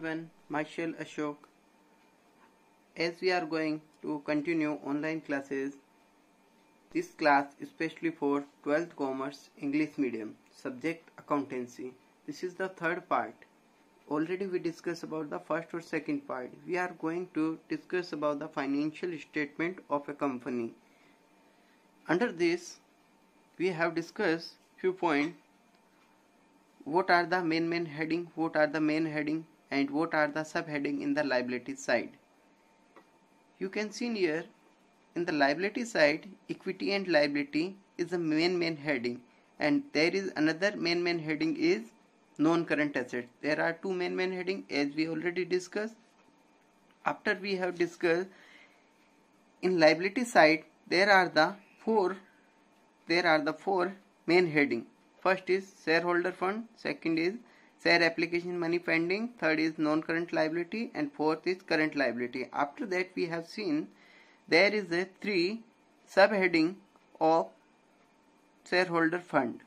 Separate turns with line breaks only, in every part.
everyone, myself Ashok. As we are going to continue online classes, this class especially for 12th Commerce English Medium, subject accountancy. This is the third part. Already we discussed about the first or second part. We are going to discuss about the financial statement of a company. Under this, we have discussed few points what are the main main heading what are the main heading and what are the subheading in the liability side. You can see here in the liability side equity and liability is the main main heading and there is another main main heading is non-current assets. There are two main main heading as we already discussed. After we have discussed in liability side there are the four there are the four main heading. First is shareholder fund, second is Share application money pending. Third is non-current liability and fourth is current liability. After that we have seen there is a three subheading of shareholder fund.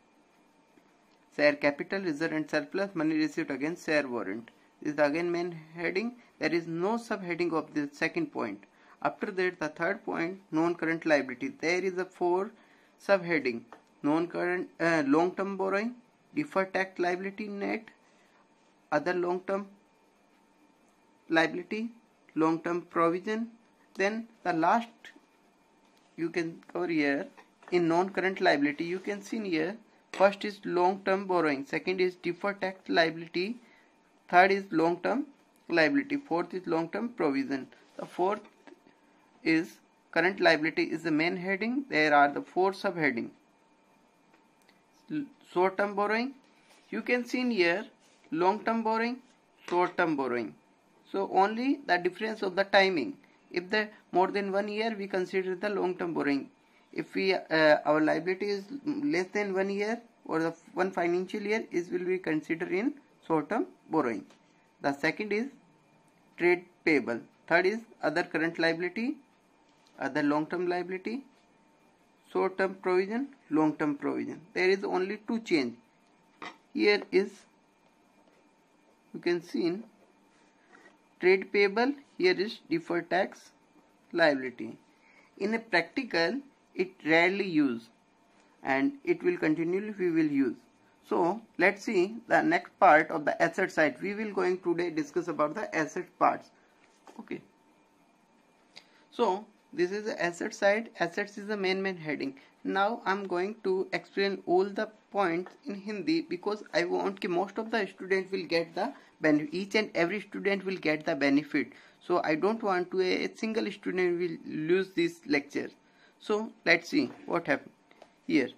Share capital, reserve and surplus, money received against share warrant This is again main heading. There is no subheading of the second point. After that the third point non-current liability. There is a four subheading non-current uh, long-term borrowing, deferred tax liability net, other long-term liability, long-term provision. Then the last you can cover here in non-current liability you can see here first is long-term borrowing, second is deferred tax liability, third is long-term liability, fourth is long-term provision. The fourth is current liability is the main heading. There are the four subheading. Short-term borrowing, you can see here long term borrowing, short term borrowing. So only the difference of the timing. If the more than one year, we consider the long term borrowing. If we uh, our liability is less than one year or the one financial year is will be considered in short term borrowing. The second is trade payable. Third is other current liability, other long term liability, short term provision, long term provision. There is only two change. Here is you can see in trade payable here is deferred tax liability. In a practical it rarely use, and it will continually we will use. So let's see the next part of the asset side. We will going today discuss about the asset parts. Okay. So this is the asset side. Assets is the main main heading. Now I'm going to explain all the points in Hindi because I want ki most of the student will get the benefit. Each and every student will get the benefit. So I don't want to a, a single student will lose this lecture. So let's see what happened here.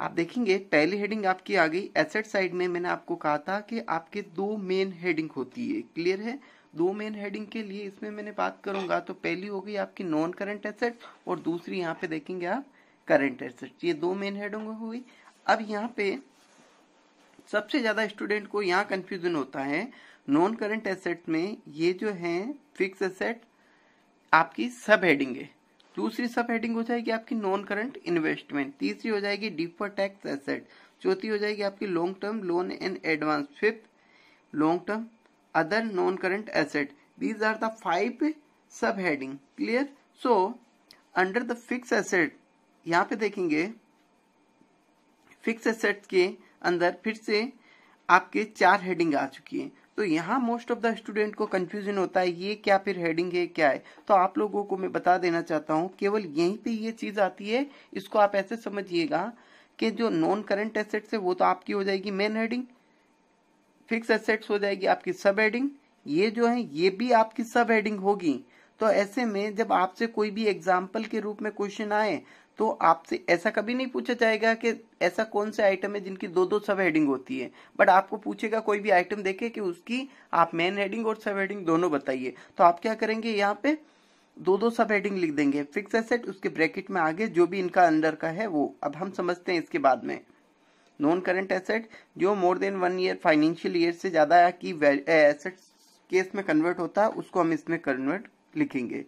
आप देखेंगे पहली heading आपकी आ गई asset side में मैंने आपको कहा था कि आपके दो मेन हेडिंग होती है क्लियर है दो मेन हेडिंग के लिए इसमें मैंने बात करूंगा तो पहली होगी आपकी नॉन करंट एसेट और दूसरी यहाँ पे देखेंगे आप करंट एसेट्स ये दो मेन हेडिंग हुई अब यहाँ पे सबसे ज्यादा स्टूडेंट को यहाँ कंफ्यूजन होता है नॉन करंट एसेट में ये जो है फिक्स एसेट आपकी सब हेडिंग है दूसरी सब हेडिंग हो जाएगी आपकी नॉन करंट इन्वेस्टमेंट तीसरी हो जाएगी डिफर टैक्स एसेट चौथी हो जाएगी आपकी long term loan and advance fifth long term other non current asset these are the five sub heading clear so under the fix asset यहाँ पे देखेंगे फिक्स एसेट के अंदर फिर से आपके चार हेडिंग आ चुकी है तो यहाँ मोस्ट ऑफ द स्टूडेंट को कंफ्यूजन होता है ये क्या फिर हेडिंग है क्या है तो आप लोगों को मैं बता देना चाहता हूँ केवल यहीं पे ये चीज आती है इसको आप ऐसे समझिएगा कि जो नॉन करंट एसेट्स है वो तो आपकी हो जाएगी मेन हेडिंग फिक्स एसेट्स हो जाएगी आपकी सब हेडिंग ये जो है ये भी आपकी सब हेडिंग होगी तो ऐसे में जब आपसे कोई भी एग्जाम्पल के रूप में क्वेश्चन आए तो आपसे ऐसा कभी नहीं पूछा जाएगा कि ऐसा कौन से आइटम है जिनकी दो दो सब हेडिंग होती है बट आपको पूछेगा कोई भी आइटम देखे कि उसकी आप मेन हेडिंग और सब हेडिंग दोनों बताइए तो आप क्या करेंगे यहाँ पे दो दो सब हेडिंग लिख देंगे फिक्स एसेट उसके ब्रैकेट में आगे जो भी इनका अंडर का है वो अब हम समझते हैं इसके बाद में नॉन करेंट एसेट जो more than one year financial year से ज्यादा की एसेट केस eh, में कन्वर्ट होता है उसको हम इसमें कन्वर्ट लिखेंगे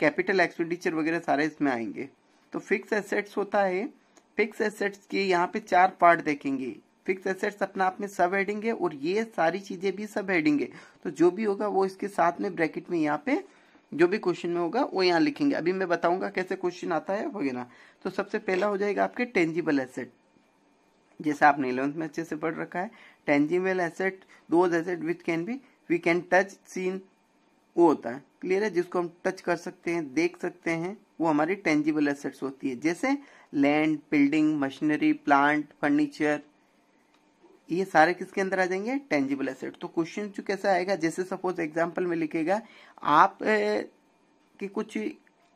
कैपिटल एक्सपेंडिचर वगैरह सारे इसमें आएंगे तो फिक्स एसेट्स होता है फिक्स एसेट्स के यहाँ पे चार पार्ट देखेंगे फिक्स एसेट्स अपना आप में सब हेडिंग है और ये सारी चीजें भी सब हेडिंग है तो जो भी होगा वो इसके साथ में ब्रैकेट में यहाँ पे जो भी क्वेश्चन में होगा वो यहाँ लिखेंगे अभी मैं बताऊंगा कैसे क्वेश्चन आता है वगैरह तो सबसे पहला हो जाएगा आपके टेंजिबल एसेट जैसे आपने इलेवंथ में अच्छे से पढ़ रखा है टेंजिबल एसेट दो asset which can be we can touch seen वो होता है क्लियर है जिसको हम टच कर सकते हैं देख सकते हैं वो हमारी टेंजिबल एसेट्स होती है जैसे land building machinery plant furniture ये सारे किसके अंदर आ जाएंगे टेंजिबल एसेट तो क्वेश्चन जो कैसा आएगा जैसे सपोज एग्जाम्पल में लिखेगा आप के कुछ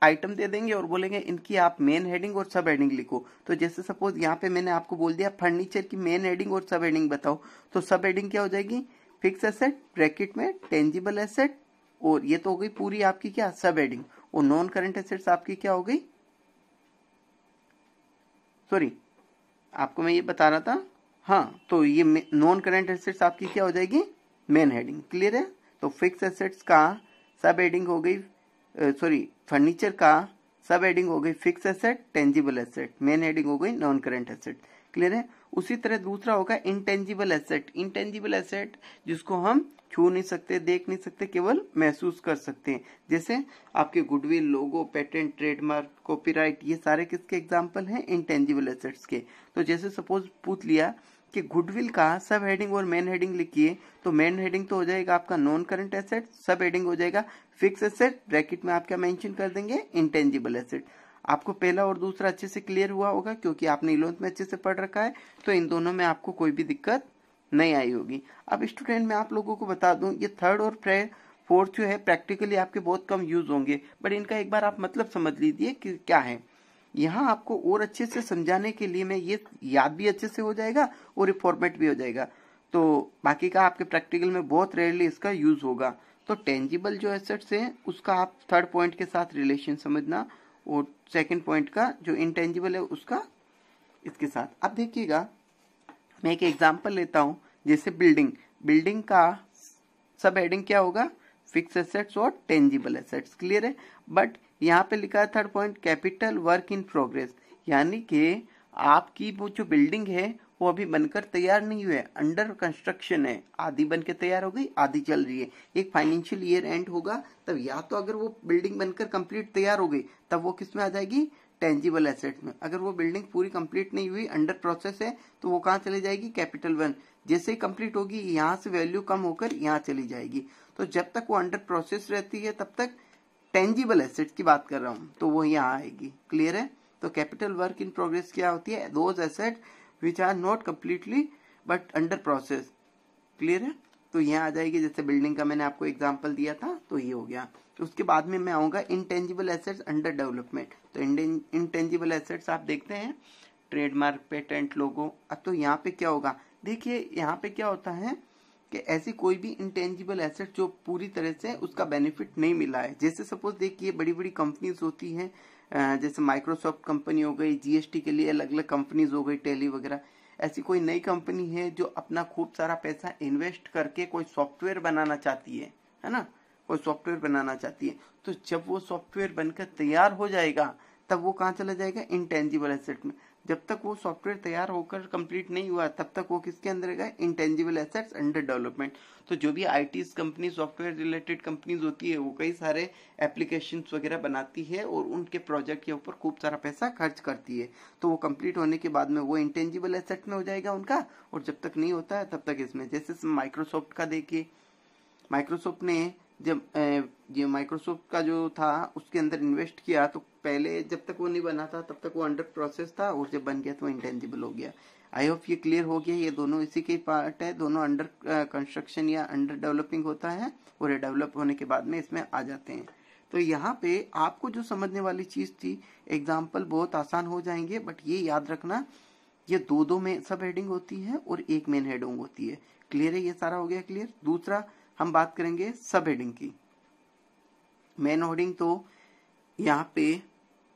आइटम दे देंगे और बोलेंगे इनकी आप मेन हेडिंग और सब हेडिंग लिखो तो जैसे सपोज यहाँ पे मैंने आपको बोल दिया फर्नीचर की मेन हेडिंग और सब हेडिंग बताओ तो सब हेडिंग क्या हो जाएगी फिक्स एसेट ब्रैकेट में टेंजिबल एसेट और ये तो हो गई पूरी आपकी क्या सब हेडिंग और नॉन करेंट एसेट्स आपकी क्या हो गई सॉरी आपको मैं ये बता रहा था हाँ तो ये नॉन करेंट एसेट्स आपकी क्या हो जाएगी मेन हेडिंग क्लियर है तो फिक्स एसेट्स का सब हेडिंग हो गई सॉरी फर्नीचर का सब हेडिंग हो गई fix asset tangible asset main heading हो गई नॉन करेंट एसेट क्लियर है उसी तरह दूसरा होगा इंटेंजिबल एसेट इंटेंजिबल एसेट जिसको हम छू नहीं सकते देख नहीं सकते केवल महसूस कर सकते हैं जैसे आपके goodwill logo patent trademark copyright ये सारे किसके एग्जाम्पल हैं इंटेंजिबल एसेट्स के तो जैसे सपोज पूछ लिया कि गुडविल का सब हेडिंग और मेन हेडिंग लिखिए तो मेन हेडिंग तो हो जाएगा आपका non current asset sub heading हो जाएगा फिक्स एसेट ब्रैकेट में आप क्या मैंशन कर देंगे इंटेंजिबल एसेट आपको पहला और दूसरा अच्छे से क्लियर हुआ होगा क्योंकि आपने इलेवंथ में अच्छे से पढ़ रखा है तो इन दोनों में आपको कोई भी दिक्कत नहीं आई होगी अब स्टूडेंट मैं आप लोगों को बता दूं ये थर्ड और फोर्थ जो है प्रैक्टिकली आपके बहुत कम यूज होंगे बट इनका एक बार आप मतलब समझ लीजिए कि क्या है यहाँ आपको और अच्छे से समझाने के लिए मैं ये याद भी अच्छे से हो जाएगा और रिफॉर्मेट भी हो जाएगा तो बाकी का आपके प्रैक्टिकल में बहुत रेयरली इसका यूज होगा तो टेंजिबल जो एसेट्स है उसका आप थर्ड पॉइंट के साथ रिलेशन समझना और सेकंड पॉइंट का जो इनटेंजिबल है उसका इसके साथ आप देखिएगा मैं एक एग्जाम्पल लेता हूँ जैसे बिल्डिंग बिल्डिंग का सब हेडिंग क्या होगा फिक्स एसेट्स और टेंजिबल एसेट्स क्लियर है बट यहाँ पे लिखा है third point capital work in progress यानी कि आपकी वो जो बिल्डिंग है वो अभी बनकर तैयार नहीं हुआ है अंडर कंस्ट्रक्शन है आधी बन के तैयार हो गई आधी चल रही है एक फाइनेंशियल ईयर एंड होगा तब या तो अगर वो बिल्डिंग बनकर कंप्लीट तैयार हो गई तब वो किस में आ जाएगी टेंजिबल एसेट में अगर वो बिल्डिंग पूरी कंप्लीट नहीं हुई अंडर प्रोसेस है तो वो कहाँ चली जाएगी कैपिटल वन जैसे ही कंप्लीट होगी यहाँ से वैल्यू कम होकर यहाँ चली जाएगी तो जब तक वो अंडर प्रोसेस रहती है तब तक टेंजिबल एसेट की बात कर रहा हूँ तो वो यहाँ आएगी क्लियर है तो कैपिटल वर्क इन प्रोग्रेस क्या होती है those asset which are not completely but under process clear है तो ये आ जाएगी जैसे बिल्डिंग का मैंने आपको एग्जाम्पल दिया था तो ये हो गया उसके बाद में मैं आऊँगा इनटेंजिबल एसेट्स अंडर डेवलपमेंट तो इनटेंजिबल एसेट्स आप देखते हैं ट्रेडमार्क पेटेंट लोगो अब तो यहाँ पे क्या होगा देखिए यहाँ पे क्या होता है कि ऐसी कोई भी इंटेंजिबल एसेट जो पूरी तरह से उसका बेनिफिट नहीं मिला है जैसे सपोज देखिए बड़ी बड़ी कंपनीज होती हैं जैसे माइक्रोसॉफ्ट कंपनी हो गई जीएसटी के लिए अलग अलग कंपनीज हो गई टेली वगैरह ऐसी कोई नई कंपनी है जो अपना खूब सारा पैसा इन्वेस्ट करके कोई सॉफ्टवेयर बनाना चाहती है है ना कोई सॉफ्टवेयर बनाना चाहती है तो जब वो सॉफ्टवेयर बनकर तैयार हो जाएगा तब वो कहाँ चला जाएगा इंटेंजिबल एसेट में जब तक वो सॉफ्टवेयर तैयार होकर कंप्लीट नहीं हुआ तब तक वो किसके अंदर गए इंटेंजिबल एसेट्स अंडर डेवलपमेंट तो जो भी I company software related companies होती है वो कई सारे एप्लीकेशन वगैरह बनाती है और उनके प्रोजेक्ट के ऊपर खूब सारा पैसा खर्च करती है तो वो कंप्लीट होने के बाद में वो इंटेंजिबल एसेट में हो जाएगा उनका और जब तक नहीं होता है तब तक इसमें जैसे माइक्रोसॉफ्ट का देखिए माइक्रोसॉफ्ट ने जब ये माइक्रोसॉफ्ट का जो था उसके अंदर इन्वेस्ट किया तो पहले जब तक वो नहीं बना था तब तक वो अंडर प्रोसेस था और जब बन गया तो इंटेंजिबल हो गया आई होप ये क्लियर हो गया ये दोनों इसी के पार्ट है दोनों अंडर कंस्ट्रक्शन या अंडर डेवलपिंग होता है और ये डेवलप होने के बाद में इसमें आ जाते हैं तो यहाँ पे आपको जो समझने वाली चीज थी एग्जाम्पल बहुत आसान हो जाएंगे बट ये याद रखना ये दो दो में सब हेडिंग होती है और एक मेन हेडिंग होती है क्लियर है ये सारा हो गया क्लियर दूसरा हम बात करेंगे सब हेडिंग की मेन होर्डिंग तो यहाँ पे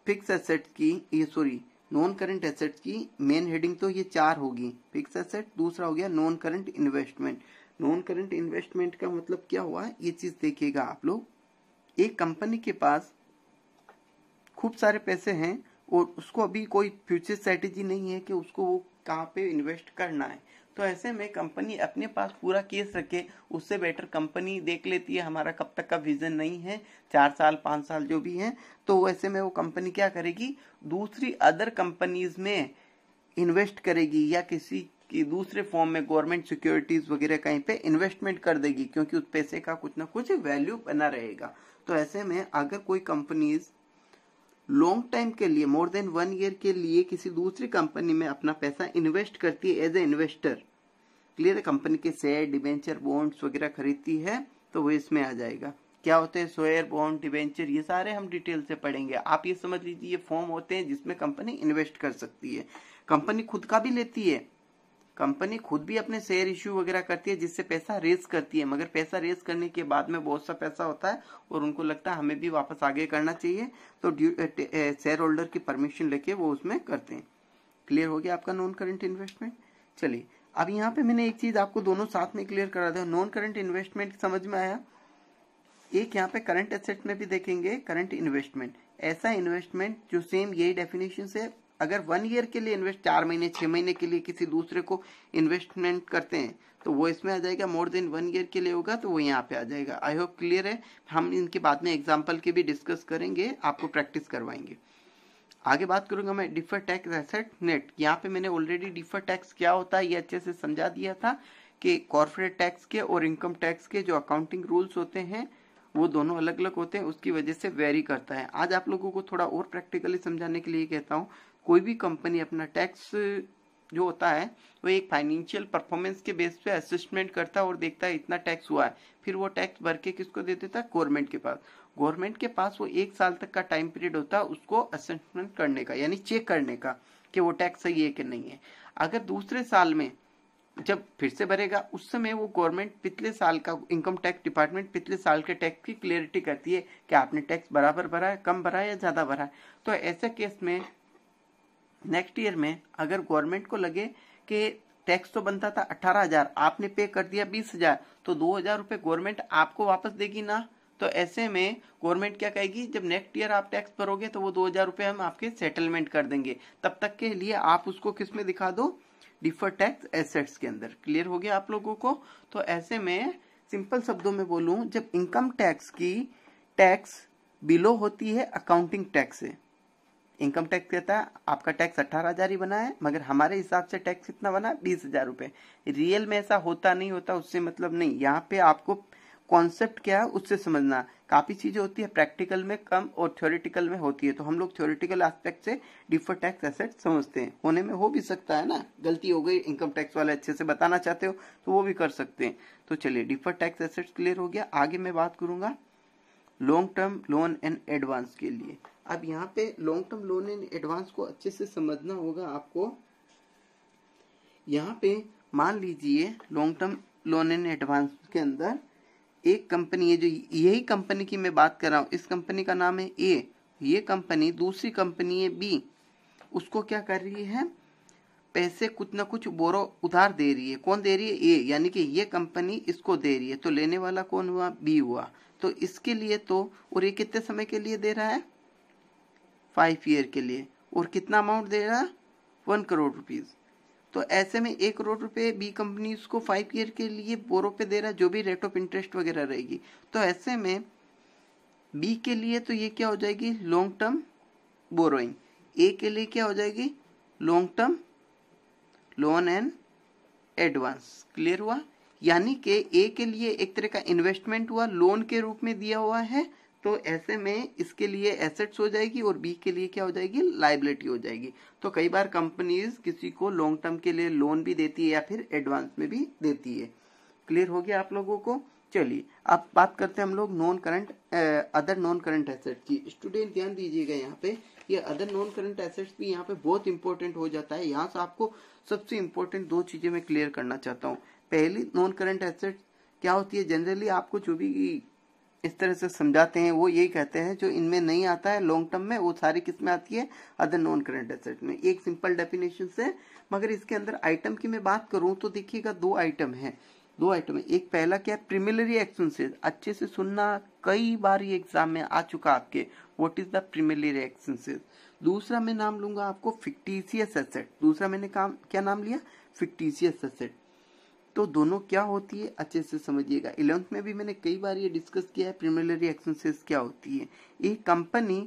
फिक्स एसेट की ये सॉरी नॉन करंट एसेट की मेन हेडिंग तो ये चार होगी फिक्स एसेट दूसरा हो गया non current investment non current investment का मतलब क्या हुआ ये चीज देखिएगा आप लोग एक कंपनी के पास खूब सारे पैसे हैं और उसको अभी कोई फ्यूचर स्ट्रेटेजी नहीं है कि उसको वो कहाँ पे इन्वेस्ट करना है तो ऐसे में कंपनी अपने पास पूरा केस रखे उससे बेटर कंपनी देख लेती है हमारा कब तक का विजन नहीं है चार साल पाँच साल जो भी है तो ऐसे में वो कंपनी क्या करेगी दूसरी अदर कंपनीज में इन्वेस्ट करेगी या किसी की दूसरे फॉर्म में गवर्नमेंट सिक्योरिटीज वगैरह कहीं पे इन्वेस्टमेंट कर देगी क्योंकि उस पैसे का कुछ ना कुछ वैल्यू बना रहेगा तो ऐसे में अगर कोई कंपनीज लॉन्ग टाइम के लिए मोर देन वन ईयर के लिए किसी दूसरी कंपनी में अपना पैसा इन्वेस्ट करती है as a investor clear company के शेयर डिबेंचर बॉन्ड्स वगैरह खरीदती है तो वो इसमें आ जाएगा क्या होते हैं शेयर बॉन्ड डिवेंचर ये सारे हम डिटेल से पढ़ेंगे आप ये समझ लीजिए ये फॉर्म होते हैं जिसमें कंपनी इन्वेस्ट कर सकती है कंपनी खुद का भी लेती है कंपनी खुद भी अपने शेयर इश्यू वगैरह करती है जिससे पैसा रेस करती है मगर पैसा रेस करने के बाद में बहुत सा पैसा होता है और उनको लगता है हमें भी वापस आगे करना चाहिए तो शेयर होल्डर की परमिशन लेके वो उसमें करते हैं क्लियर हो गया आपका नॉन करंट इन्वेस्टमेंट चलिए अब यहाँ पे मैंने एक चीज आपको दोनों साथ में क्लियर करा दिया नॉन करंट इन्वेस्टमेंट समझ में आया एक यहाँ पे करंट एसेट में भी देखेंगे करंट इन्वेस्टमेंट ऐसा इन्वेस्टमेंट जो सेम यही डेफिनेशन से अगर वन ईयर के लिए इन्वेस्ट चार महीने छः महीने के लिए किसी दूसरे को इन्वेस्टमेंट करते हैं तो वो इसमें आ जाएगा मोर देन वन ईयर के लिए होगा तो वो यहाँ पे आ जाएगा आई होप क्लियर है हम इनके बाद में एग्जाम्पल के भी डिस्कस करेंगे आपको प्रैक्टिस करवाएंगे आगे बात करूंगा मैं डिफर टैक्स एसेट नेट यहाँ पे मैंने ऑलरेडी डिफर टैक्स क्या होता है ये अच्छे से समझा दिया था कि कॉर्पोरेट टैक्स के और इनकम टैक्स के जो अकाउंटिंग रूल्स होते हैं वो दोनों अलग अलग होते हैं उसकी वजह से वेरी करता है आज आप लोगों को थोड़ा और प्रैक्टिकली समझाने के लिए कहता हूँ कोई भी कंपनी अपना टैक्स जो होता है वो एक फाइनेंशियल परफॉर्मेंस के बेस पे असिस्टमेंट करता है और देखता है इतना टैक्स हुआ है फिर वो टैक्स भर के किसको दे देता है गवर्नमेंट के पास गवर्नमेंट के पास वो एक साल तक का टाइम पीरियड होता है उसको असिस्टमेंट करने का यानी चेक करने का कि वो टैक्स सही है कि नहीं है अगर दूसरे साल में जब फिर से भरेगा उस समय वो गवर्नमेंट पिछले साल का इनकम टैक्स डिपार्टमेंट पिछले साल के टैक्स की क्लियरिटी करती है कि आपने टैक्स बराबर भरा है कम भरा है या ज़्यादा भरा है तो ऐसे केस में नेक्स्ट ईयर में अगर गवर्नमेंट को लगे कि टैक्स तो बनता था अट्ठारह हजार आपने पे कर दिया बीस हजार तो दो हजार रुपये गवर्नमेंट आपको वापस देगी ना तो ऐसे में गवर्नमेंट क्या कहेगी जब नेक्स्ट ईयर आप टैक्स भरोगे तो वो दो हजार रुपये हम आपके सेटलमेंट कर देंगे तब तक के लिए आप उसको किस में दिखा दो डिफर टैक्स एसेट्स के अंदर क्लियर हो गया आप लोगों को तो ऐसे में सिंपल शब्दों में बोलूं जब इनकम टैक्स की टैक्स बिलो होती है अकाउंटिंग टैक्स से इनकम टैक्स कहता है आपका टैक्स अट्ठारह हजार ही बना है मगर हमारे हिसाब से टैक्स कितना बना बीस हजार रुपए रियल में ऐसा होता नहीं होता उससे मतलब नहीं यहाँ पे आपको कॉन्सेप्ट क्या है उससे समझना काफी चीजें होती है प्रैक्टिकल में कम और थ्योरिटिकल में होती है तो हम लोग थ्योरिटिकल एस्पेक्ट से डिफर टैक्स एसेट समझते हैं होने में हो भी सकता है ना गलती हो गई इनकम टैक्स वाले अच्छे से बताना चाहते हो तो वो भी कर सकते हैं तो चलिए डिफर टैक्स एसेट क्लियर हो गया आगे मैं बात करूंगा long term loan and advance के लिए अब यहाँ पे long term loan in advance को अच्छे से समझना होगा आपको यहाँ पे मान लीजिए long term loan in advance के अंदर एक कंपनी है जो यही कंपनी की मैं बात कर रहा हूँ इस कंपनी का नाम है ए ये कंपनी दूसरी कंपनी है बी उसको क्या कर रही है पैसे कुछ ना कुछ बोरो उधार दे रही है कौन दे रही है ए यानी कि ये कंपनी इसको दे रही है तो लेने वाला कौन हुआ बी हुआ तो इसके लिए तो और ये कितने समय के लिए दे रहा है फाइव ईयर के लिए और कितना अमाउंट दे रहा है वन करोड़ रुपीज़ तो ऐसे में एक करोड़ रुपए बी कंपनी को फाइव ईयर के लिए बोरो पे दे रहा है जो भी रेट ऑफ इंटरेस्ट वगैरह रहेगी तो ऐसे में बी के लिए तो ये क्या हो जाएगी लॉन्ग टर्म बोरोइंग ए के लिए क्या हो जाएगी long term loan and advance clear हुआ यानी कि ए के लिए एक तरह का इन्वेस्टमेंट हुआ लोन के रूप में दिया हुआ है तो ऐसे में इसके लिए एसेट्स हो जाएगी और बी के लिए क्या हो जाएगी लाइबिलिटी हो जाएगी तो कई बार कंपनीज किसी को लॉन्ग टर्म के लिए लोन भी देती है या फिर एडवांस में भी देती है क्लियर हो गया आप लोगों को चलिए अब बात करते हैं हम लोग non current other non current asset की स्टूडेंट ध्यान दीजिएगा यहाँ पे ये अदर नॉन करंट एसेट्स भी यहाँ पे बहुत इंपॉर्टेंट हो जाता है यहाँ से आपको सबसे इंपॉर्टेंट दो चीजें मैं क्लियर करना चाहता हूँ पहली नॉन करंट एसेट क्या होती है जनरली आपको जो भी इस तरह से समझाते हैं वो यही कहते हैं जो इनमें नहीं आता है लॉन्ग टर्म में वो सारी किस्में आती है अदर नॉन करेंट एसेट में एक सिंपल डेफिनेशन से मगर इसके अंदर आइटम की मैं बात करूं तो देखिएगा दो आइटम है दो आइटम है एक पहला क्या है प्रिमिलरी एक्शन अच्छे से सुनना कई बार ये एग्जाम में आ चुका आपके what is the preliminary action दूसरा मैं नाम लूंगा आपको फिक्टीसियस एसेट दूसरा मैंने काम क्या नाम लिया फिक्टीसियस एसेट तो दोनों क्या होती है अच्छे से समझिएगा इलेवंथ में भी मैंने कई बार ये डिस्कस किया है प्रिमिलरी एक्सपेंसेस क्या होती है एक कंपनी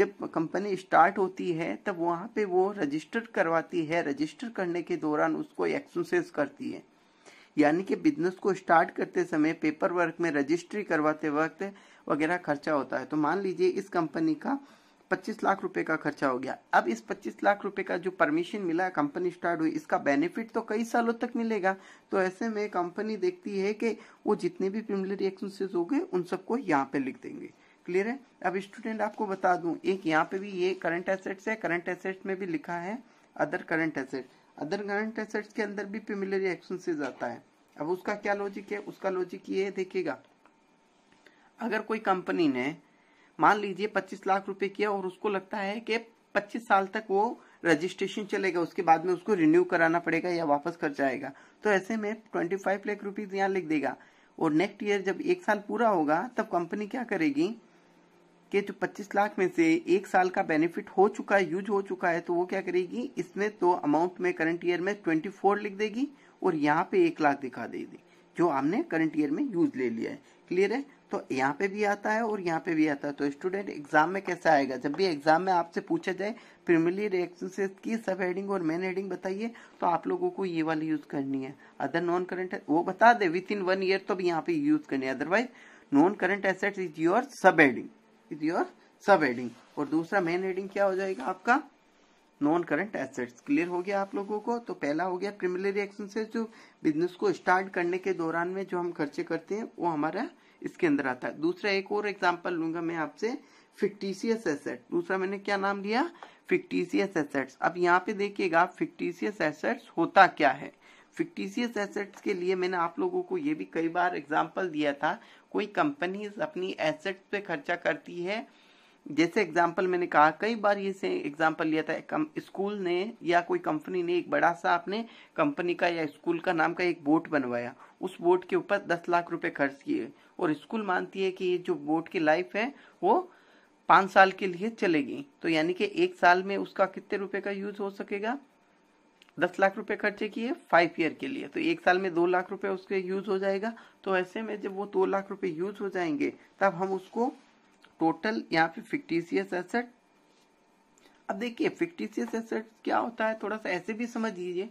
जब कंपनी स्टार्ट होती है तब वहाँ पे वो रजिस्टर करवाती है रजिस्टर करने के दौरान उसको एक्सपेंसेस करती है यानी कि बिजनेस को स्टार्ट करते समय पेपर वर्क में रजिस्ट्री करवाते वक्त वगैरह खर्चा होता है तो मान लीजिए इस कंपनी का 25 लाख रुपए का खर्चा हो गया अब इस 25 लाख रुपए का जो परमिशन मिला कंपनी स्टार्ट हुई इसका बेनिफिट तो कई सालों तक मिलेगा तो ऐसे में कंपनी देखती है कि वो जितने भी प्रिमिलरी एक्सपेंसेस हो गए उन सबको यहाँ पे लिख देंगे क्लियर है अब स्टूडेंट आपको बता दू एक यहाँ पे भी ये करंट एसेट्स है करंट एसेट्स में भी लिखा है other current asset other current assets के अंदर भी प्रिमिलरी एक्सपेंसिस आता है अब उसका क्या लॉजिक है उसका लॉजिक ये देखेगा अगर कोई कंपनी ने मान लीजिए पच्चीस लाख रुपए किया और उसको लगता है कि पच्चीस साल तक वो रजिस्ट्रेशन चलेगा उसके बाद में उसको रिन्यू कराना पड़ेगा या वापस कर जाएगा तो ऐसे में ट्वेंटी फाइव लाख रुपीज यहाँ लिख देगा और नेक्स्ट ईयर जब एक साल पूरा होगा तब कंपनी क्या करेगी कि जो 25 लाख में से एक साल का बेनिफिट हो चुका है यूज हो चुका है तो वो क्या करेगी इसमें तो अमाउंट में करंट ईयर में ट्वेंटी लिख देगी और यहाँ पे एक लाख दिखा देगी जो हमने करंट ईयर में यूज ले लिया है क्लियर है तो यहाँ पे भी आता है और यहाँ पे भी आता है तो स्टूडेंट एग्जाम में कैसे आएगा जब भी एग्जाम में आपसे पूछा जाए प्रीमिली रिएक्शन से की सब हेडिंग और मेन हेडिंग बताइए तो आप लोगों को ये वाली यूज करनी है अदर नॉन करंट वो बता दे विथ इन वन ईयर तो भी यहाँ पे यूज करनी है otherwise non current asset is your sub heading is your sub heading और दूसरा मेन हेडिंग क्या हो जाएगा आपका नॉन करंट एसेट्स क्लियर हो गया आप लोगों को तो पहला हो गया प्रिमिलरी एक्शन से जो बिजनेस को स्टार्ट करने के दौरान में जो हम खर्चे करते हैं वो हमारा इसके अंदर आता है दूसरा एक और एग्जाम्पल लूंगा मैं आपसे फिक्टीसियस एसेट दूसरा मैंने क्या नाम लिया फिक्टीसियस एसेट्स अब यहाँ पे देखिएगा फिक्टीसियस एसेट्स होता क्या है फिक्टीसियस एसेट्स के लिए मैंने आप लोगों को ये भी कई बार एग्जाम्पल दिया था कोई कंपनी अपनी एसेट्स पे खर्चा करती है जैसे एग्जाम्पल मैंने कहा कई बार ये से एग्जाम्पल लिया था स्कूल ने या कोई कंपनी ने एक बड़ा सा अपने कंपनी का या स्कूल का नाम का एक बोट बनवाया उस बोट के ऊपर दस लाख रुपए खर्च किए और स्कूल मानती है कि ये जो बोर्ड की लाइफ है वो पाँच साल के लिए चलेगी तो यानी कि एक साल में उसका कितने रुपए का यूज हो सकेगा दस लाख रुपए खर्चे किए फाइव ईयर के लिए तो एक साल में दो लाख रुपए उसके यूज हो जाएगा तो ऐसे में जब वो दो लाख रुपए यूज हो जाएंगे तब हम उसको टोटल यहाँ पे फिक्टिशियस एसेट अब देखिए फिक्टिशियस एसेट क्या होता है थोड़ा सा ऐसे भी समझ लीजिए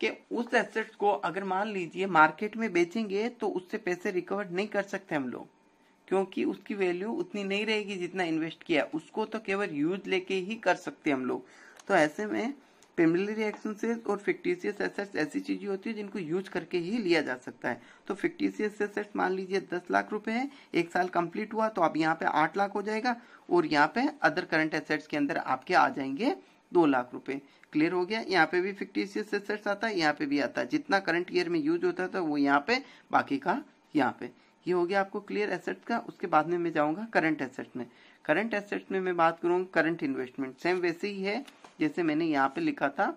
कि उस एसेट्स को अगर मान लीजिए मार्केट में बेचेंगे तो उससे पैसे रिकवर नहीं कर सकते हम लोग क्योंकि उसकी वैल्यू उतनी नहीं रहेगी जितना इन्वेस्ट किया उसको तो केवल यूज लेके ही कर सकते हम लोग तो ऐसे में पेमिलरी एक्सपेंसेस और फिक्टिशियस एसेट्स ऐसी चीजें होती है जिनको यूज करके ही लिया जा सकता है तो फिक्टिशियस एसेट्स मान लीजिए दस लाख रुपए है एक साल कंप्लीट हुआ तो आप यहाँ पे आठ लाख हो जाएगा और यहाँ पे अदर करंट एसेट्स के अंदर आपके आ जाएंगे दो लाख रुपए क्लियर हो गया यहाँ पे भी फिक्टिशियस एसेट्स आता है यहाँ पे भी आता है जितना करंट ईयर में यूज होता था वो यहाँ पे बाकी का यहाँ पे ये हो गया आपको क्लियर एसेट का उसके बाद में मैं जाऊंगा करंट एसेट में करंट एसेट में मैं बात करूंगा करंट इन्वेस्टमेंट सेम वैसे ही है जैसे मैंने यहाँ पे लिखा था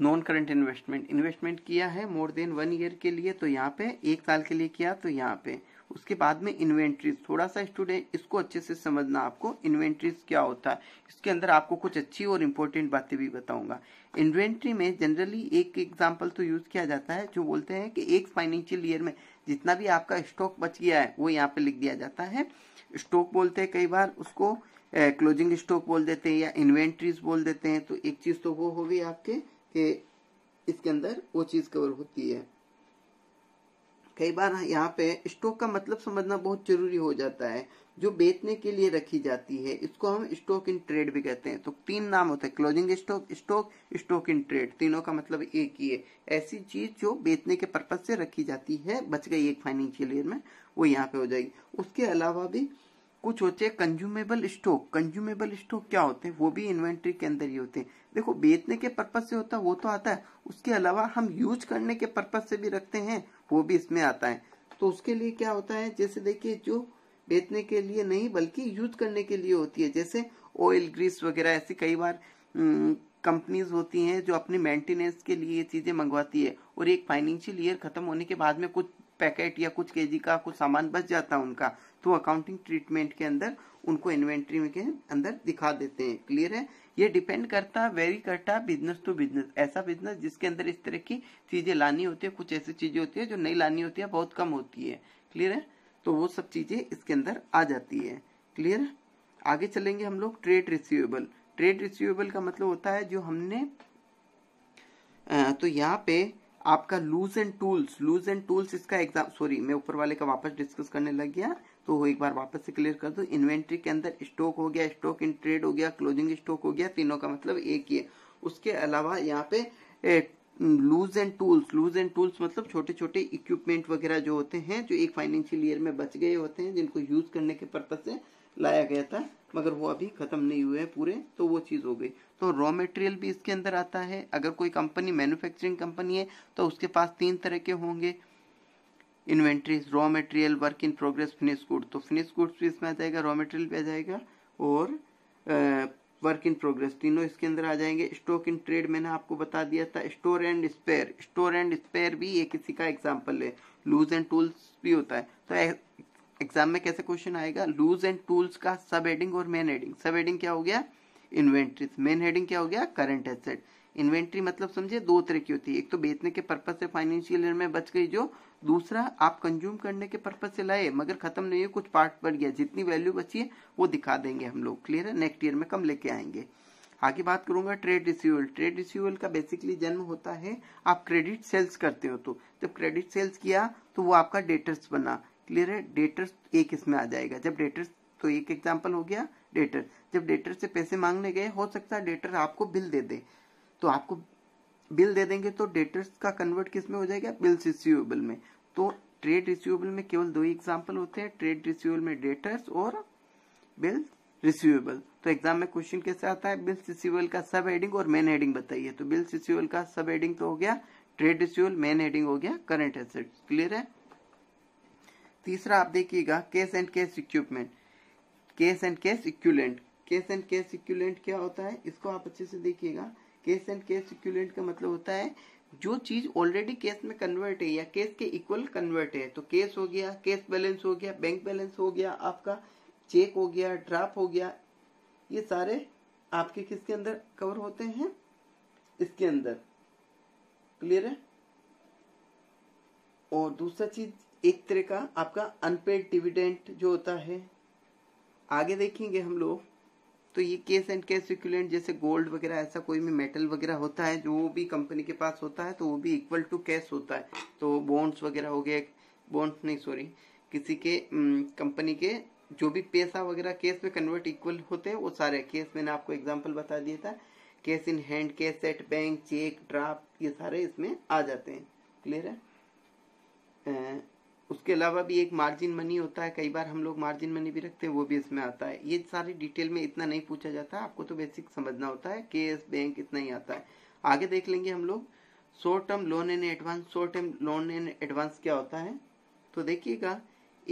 नॉन करंट इन्वेस्टमेंट इन्वेस्टमेंट किया है मोर देन वन ईयर के लिए तो यहाँ पे एक साल के लिए किया तो यहाँ पे उसके बाद में इन्वेंट्रीज थोड़ा सा स्टूडेंट इसको अच्छे से समझना आपको इन्वेंट्रीज क्या होता है इसके अंदर आपको कुछ अच्छी और इम्पोर्टेंट बातें भी बताऊंगा इन्वेंट्री में जनरली एक एग्जाम्पल तो यूज किया जाता है जो बोलते हैं कि एक फाइनेंशियल ईयर में जितना भी आपका स्टॉक बच गया है वो यहाँ पे लिख दिया जाता है स्टॉक बोलते हैं कई बार उसको क्लोजिंग स्टॉक बोल देते हैं या इन्वेंट्रीज बोल देते हैं तो एक चीज तो वो होगी आपके कि इसके अंदर वो चीज कवर होती है कई बार यहाँ पे स्टोक का मतलब समझना बहुत जरूरी हो जाता है जो बेचने के लिए रखी जाती है इसको हम स्टॉक इन ट्रेड भी कहते हैं तो तीन नाम होते हैं closing stock stock stock in trade तीनों का मतलब एक ही है ऐसी चीज जो बेचने के पर्पज से रखी जाती है बच गई एक फाइनेंशियल ईयर में वो यहाँ पे हो जाएगी उसके अलावा भी कुछ होते हैं कंज्यूमेबल स्टॉक कंज्यूमेबल स्टॉक क्या होते हैं वो भी इन्वेंट्री के अंदर ही होते हैं देखो बेचने के पर्पज से होता है वो तो आता है उसके अलावा हम यूज करने के पर्पज से भी रखते हैं वो भी इसमें आता है तो उसके लिए क्या होता है जैसे देखिए जो बेचने के लिए नहीं बल्कि यूज करने के लिए होती है जैसे ऑयल ग्रीस वगैरह ऐसी कई बार कंपनीज होती हैं जो अपने मेंटेनेंस के लिए ये चीज़ें मंगवाती है और एक फाइनेंशियल ईयर खत्म होने के बाद में कुछ पैकेट या कुछ केजी का कुछ सामान बच जाता है उनका तो अकाउंटिंग ट्रीटमेंट के अंदर उनको इन्वेंट्री के अंदर दिखा देते हैं क्लियर है ये डिपेंड करता है वेरी करता है बिजनेस टू बिजनेस ऐसा बिजनेस जिसके अंदर इस तरह की चीजें लानी होती है कुछ ऐसी चीजें होती है जो नहीं लानी होती है बहुत कम होती है क्लियर है तो वो सब चीजें इसके अंदर आ जाती है क्लियर आगे चलेंगे हम लोग ट्रेड रिसीवेबल ट्रेड रिसीवेबल का मतलब होता है जो हमने तो यहाँ पे आपका loose and tools loose and tools इसका एग्जाम सॉरी मैं ऊपर वाले का वापस डिस्कस करने लग गया तो वो एक बार वापस से क्लियर कर दो इन्वेंट्री के अंदर स्टॉक हो गया स्टॉक इन ट्रेड हो गया क्लोजिंग स्टॉक हो गया तीनों का मतलब एक ही है उसके अलावा यहाँ पे ए, loose and tools loose and tools मतलब छोटे छोटे इक्विपमेंट वगैरह जो होते हैं जो एक फाइनेंशियल ईयर में बच गए होते हैं जिनको यूज करने के पर्पज से लाया गया था मगर वो अभी खत्म नहीं हुए हैं पूरे तो वो चीज़ हो गई तो रॉ मटेरियल भी इसके अंदर आता है अगर कोई कंपनी मैन्युफैक्चरिंग कंपनी है तो उसके पास तीन तरह के होंगे inventories raw material work in progress finish good तो फिनिश गुड्स भी इसमें आ जाएगा रॉ मटेरियल भी आ जाएगा और वर्क इन प्रोग्रेस तीनों इसके अंदर आ जाएंगे स्टॉक इन ट्रेड मैंने आपको बता दिया था store and spare store and spare भी ये किसी का एग्जाम्पल है लूज एंड टूल्स भी होता है तो एग्जाम में कैसे क्वेश्चन आएगा लूज एंड टूल्स का सब हेडिंग और मेन हेडिंग सब हेडिंग क्या हो गया इन्वेंट्रीज मेन हेडिंग क्या हो गया करंट एसेट इन्वेंट्री मतलब समझे दो तरह की होती है एक तो बेचने के पर्पज से फाइनेंशियल ईयर में बच गई जो दूसरा आप कंज्यूम करने के पर्पज से लाए मगर खत्म नहीं है कुछ पार्ट बढ़ गया जितनी वैल्यू बची है वो दिखा देंगे हम लोग क्लियर है नेक्स्ट ईयर में कम लेके आएंगे आगे बात करूंगा ट्रेड रिसीवल ट्रेड रिसीवल का बेसिकली जन्म होता है आप क्रेडिट सेल्स करते हो तो जब क्रेडिट सेल्स किया तो वो आपका डेटर्स बना क्लियर है डेटर्स एक इसमें आ जाएगा जब डेटर्स तो एक एग्जाम्पल हो गया डेटर जब डेटर से पैसे मांगने गए हो सकता है डेटर आपको बिल दे दे तो आपको बिल दे देंगे तो डेटर्स का कन्वर्ट किस में हो जाएगा बिल्स रिसीवेबल में तो ट्रेड रिसीवेबल में केवल दो ही एग्जाम्पल होते हैं ट्रेड रिसीवेबल में डेटर्स और बिल्स रिसीवेबल तो एग्जाम में क्वेश्चन कैसे आता है बिल्स रिसीवेबल का सब हेडिंग और मेन हेडिंग बताइए तो बिल्स रिसीवेबल का सब हेडिंग तो हो गया ट्रेड रिसीवेबल मेन हेडिंग हो गया करंट एसेट क्लियर है तीसरा आप देखिएगा cash and cash equipment cash and cash equivalent cash and cash equivalent क्या होता है इसको आप अच्छे से देखिएगा केस एंड केस इक्विलेंट का मतलब होता है जो चीज ऑलरेडी कैश में कन्वर्ट है या कैश के इक्वल कन्वर्ट है तो कैश हो गया कैश बैलेंस हो गया बैंक बैलेंस हो गया आपका चेक हो गया ड्राफ्ट हो गया ये सारे आपके किसके अंदर कवर होते हैं इसके अंदर क्लियर है और दूसरा चीज एक तरह का आपका अनपेड डिविडेंट जो होता है आगे देखेंगे हम लोग तो ये केस एंड केस इक्विलेंट जैसे गोल्ड वगैरह ऐसा कोई भी मेटल वगैरह होता है जो भी कंपनी के पास होता है तो वो भी इक्वल टू कैश होता है तो बॉन्ड्स वगैरह हो गए बॉन्ड्स नहीं सॉरी किसी के कंपनी के जो भी पैसा वगैरह कैश में कन्वर्ट इक्वल होते हैं वो सारे कैश मैंने आपको एग्जाम्पल बता दिया था cash in hand cash at bank cheque draft ये सारे इसमें आ जाते हैं क्लियर है उसके अलावा भी एक मार्जिन मनी होता है कई बार हम लोग मार्जिन मनी भी रखते हैं वो भी इसमें आता है ये सारी डिटेल में इतना नहीं पूछा जाता आपको तो बेसिक समझना होता है के एस बैंक इतना ही आता है आगे देख लेंगे हम लोग short term loan and advance short term loan and advance क्या होता है तो देखिएगा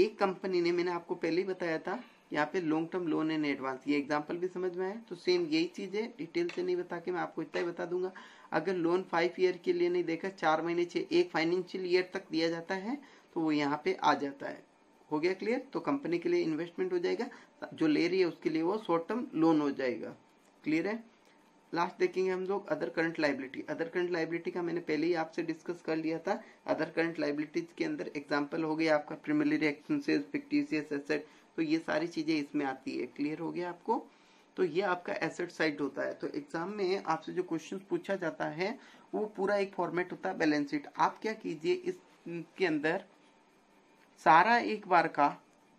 एक कंपनी ने मैंने आपको पहले ही बताया था यहाँ पे long term loan and advance ये एग्जाम्पल भी समझ में आया तो सेम यही चीज है डिटेल से नहीं बता के मैं आपको इतना ही बता दूंगा अगर लोन फाइव ईयर के लिए नहीं देखा चार महीने छह एक फाइनेंशियल ईयर तक दिया जाता है तो वो यहाँ पे आ जाता है हो गया क्लियर तो कंपनी के लिए इन्वेस्टमेंट हो जाएगा जो ले रही है उसके लिए वो शॉर्ट टर्म लोन हो जाएगा क्लियर है लास्ट देखेंगे हम लोग other current liability other current liability का मैंने पहले ही आपसे डिस्कस कर लिया था अदर करंट लाइबिलिटीज के अंदर एग्जाम्पल हो गया आपका प्रिमिलरी एक्सपेंसेस फिक्टीसियस एसेट तो ये सारी चीजें इसमें आती है क्लियर हो गया आपको तो ये आपका एसेट साइड होता है तो एग्जाम में आपसे जो क्वेश्चन पूछा जाता है वो पूरा एक फॉर्मेट होता है बैलेंस शीट आप क्या कीजिए इसके अंदर सारा एक बार का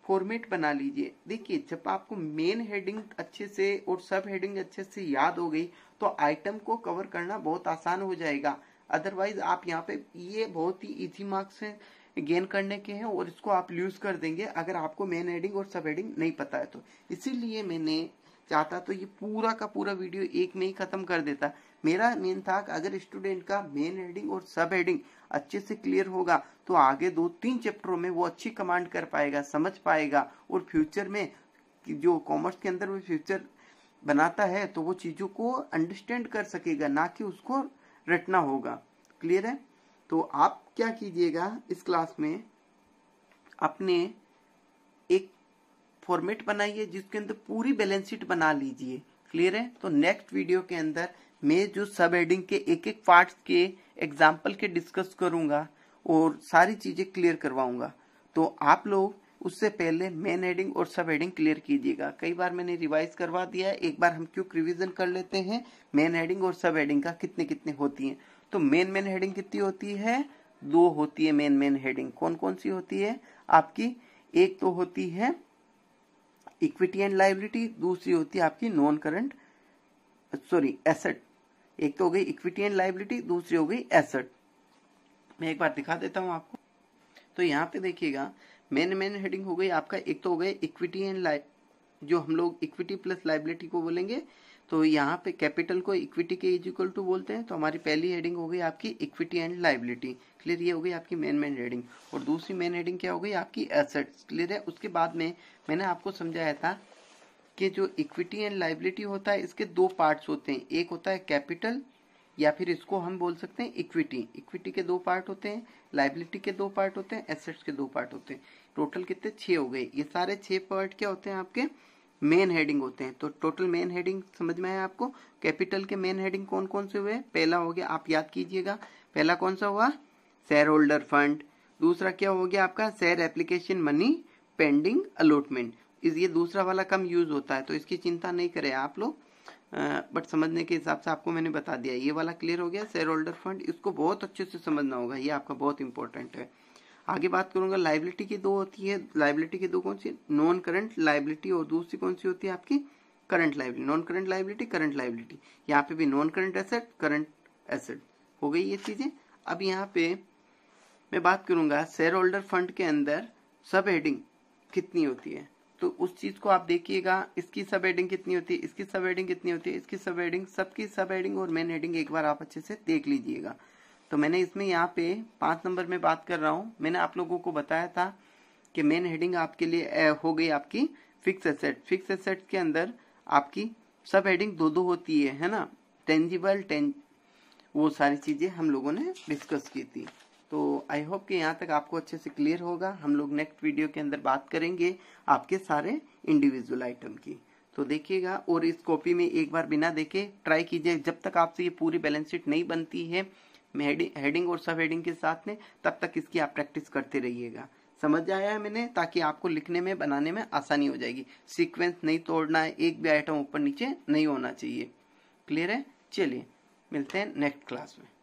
फॉर्मेट बना लीजिए देखिए जब आपको मेन हेडिंग अच्छे से और सब हेडिंग अच्छे से याद हो गई तो आइटम को कवर करना बहुत आसान हो जाएगा अदरवाइज आप यहाँ पे ये बहुत ही इजी मार्क्स हैं गेन करने के हैं और इसको आप लूज कर देंगे अगर आपको मेन हेडिंग और सब हेडिंग नहीं पता है तो इसीलिए मैंने चाहता तो ये पूरा का पूरा वीडियो एक में ही खत्म कर देता मेरा मेन था अगर स्टूडेंट का मेन हेडिंग और सब हेडिंग अच्छे से क्लियर होगा तो आगे दो तीन चैप्टरों में वो अच्छी कमांड कर पाएगा समझ पाएगा और फ्यूचर में जो कॉमर्स के अंदर में फ्यूचर बनाता है तो वो चीज़ों को अंडरस्टैंड कर सकेगा ना कि उसको रटना होगा क्लियर है तो आप क्या कीजिएगा इस क्लास में अपने एक फॉर्मेट बनाइए जिसके अंदर पूरी बैलेंस शीट बना लीजिए क्लियर है तो नेक्स्ट वीडियो के अंदर मैं जो सब हेडिंग के एक एक पार्ट के एग्जाम्पल के डिस्कस करूंगा और सारी चीजें क्लियर करवाऊंगा तो आप लोग उससे पहले मेन हेडिंग और सब हेडिंग क्लियर कीजिएगा कई बार मैंने रिवाइज करवा दिया है एक बार हम क्यों रिविजन कर लेते हैं मेन हेडिंग और सब हेडिंग का कितने कितने होती है तो मेन मेन हेडिंग कितनी होती है दो होती है मेन मेन हेडिंग कौन कौन सी होती है आपकी एक तो होती है इक्विटी एंड लाइबिलिटी दूसरी होती है आपकी नॉन करंट सॉरी एसेट एक तो हो गई इक्विटी एंड लाइबिलिटी दूसरी हो गई एसेट मैं एक बार दिखा देता हूँ आपको तो यहाँ पे देखिएगा मेन मेन हेडिंग हो गई आपका एक तो हो गए इक्विटी एंड जो हम लोग इक्विटी प्लस लाइबिलिटी को बोलेंगे तो यहाँ पे कैपिटल को इक्विटी के इज इक्वल टू बोलते हैं तो हमारी पहली हेडिंग हो गई आपकी इक्विटी एंड लाइबिलिटी क्लियर ये हो गई आपकी मेन मेन हेडिंग और दूसरी मेन हेडिंग क्या हो गई आपकी एसेट्स क्लियर है उसके बाद में मैंने आपको समझाया था कि जो इक्विटी एंड लाइबिलिटी होता है इसके दो पार्ट्स होते हैं एक होता है कैपिटल या फिर इसको हम बोल सकते हैं इक्विटी इक्विटी के दो पार्ट होते हैं लाइबिलिटी के दो पार्ट होते हैं एसेट्स के दो पार्ट होते हैं टोटल कितने छः हो गए ये सारे छः पार्ट क्या होते हैं आपके मेन हेडिंग होते हैं तो टोटल मेन हेडिंग समझ में आया आपको कैपिटल के मेन हेडिंग कौन कौन से हुए पहला हो गया आप याद कीजिएगा पहला कौन सा हुआ शेयर होल्डर फंड दूसरा क्या हो गया आपका share application money pending allotment इस ये दूसरा वाला कम यूज़ होता है तो इसकी चिंता नहीं करें आप लोग बट समझने के हिसाब से आपको मैंने बता दिया ये वाला क्लियर हो गया शेयर होल्डर फंड इसको बहुत अच्छे से समझना होगा ये आपका बहुत इंपॉर्टेंट है आगे बात करूंगा लाइबिलिटी की दो होती है लाइबिलिटी की दो कौन सी नॉन करंट लाइबिलिटी और दूसरी कौन सी होती है आपकी current liability non current liability current liability यहाँ पे भी non current asset current asset हो गई ये चीजें अब यहाँ पे मैं बात करूंगा शेयर होल्डर फंड के अंदर सब हेडिंग कितनी होती है तो उस चीज को आप देखिएगा इसकी सब हेडिंग कितनी होती है इसकी सब हेडिंग कितनी होती है इसकी सब हेडिंग सबकी सब हेडिंग और मेन हेडिंग एक बार आप अच्छे से देख लीजिएगा तो मैंने इसमें यहाँ पे पांच नंबर में बात कर रहा हूँ मैंने आप लोगों को बताया था कि मेन हेडिंग आपके लिए हो गई आपकी फिक्स एसेट फिक्स एसेट के अंदर आपकी सब हेडिंग दो दो होती है है ना टेंजिबल टें वो सारी चीजें हम लोगों ने डिस्कस की थी तो आई होप कि यहाँ तक आपको अच्छे से क्लियर होगा हम लोग नेक्स्ट वीडियो के अंदर बात करेंगे आपके सारे इंडिविजुअल आइटम की तो देखिएगा और इस कॉपी में एक बार बिना देखे ट्राई कीजिए जब तक आपसे ये पूरी बैलेंस शीट नहीं बनती है हेडिंग और सब हेडिंग के साथ में तब तक इसकी आप प्रैक्टिस करते रहिएगा समझ आया है मैंने ताकि आपको लिखने में बनाने में आसानी हो जाएगी सीक्वेंस नहीं तोड़ना है एक भी आइटम ऊपर नीचे नहीं होना चाहिए क्लियर है चलिए मिलते हैं नेक्स्ट क्लास में